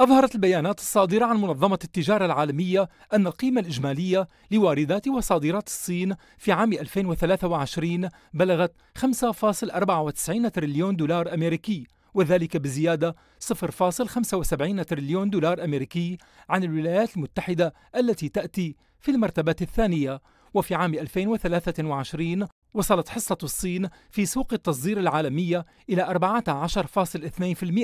أظهرت البيانات الصادرة عن منظمة التجارة العالمية أن القيمة الإجمالية لواردات وصادرات الصين في عام 2023 بلغت 5.94 تريليون دولار أمريكي وذلك بزيادة 0.75 تريليون دولار أمريكي عن الولايات المتحدة التي تأتي في المرتبة الثانية وفي عام 2023 وصلت حصة الصين في سوق التصدير العالمية إلى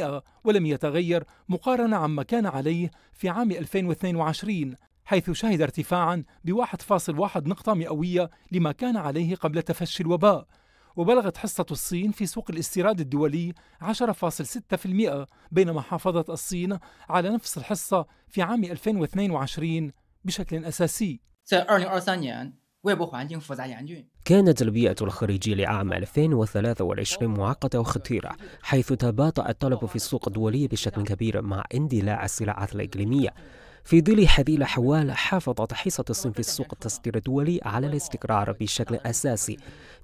14.2% ولم يتغير مقارنة عما كان عليه في عام 2022 حيث شهد ارتفاعا ب 1.1 نقطة مئوية لما كان عليه قبل تفشي الوباء وبلغت حصة الصين في سوق الاستيراد الدولي 10.6% بينما حافظت الصين على نفس الحصة في عام 2022 بشكل اساسي 2023 كانت البيئة الخارجية لعام 2023 معقدة وخطيرة حيث تباطأ الطلب في السوق الدولي بشكل كبير مع اندلاع الصراعات الإقليمية في ظل هذه الأحوال حافظت حصة الصين في السوق التصدير الدولي على الاستقرار بشكل أساسي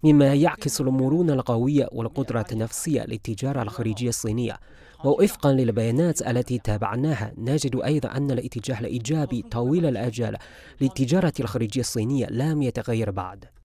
مما يعكس المرونة القوية والقدرة النفسية للتجارة الخارجية الصينية ووفقا للبيانات التي تابعناها نجد أيضا أن الاتجاه الإيجابي طويل الأجل للتجارة الخارجية الصينية لم يتغير بعد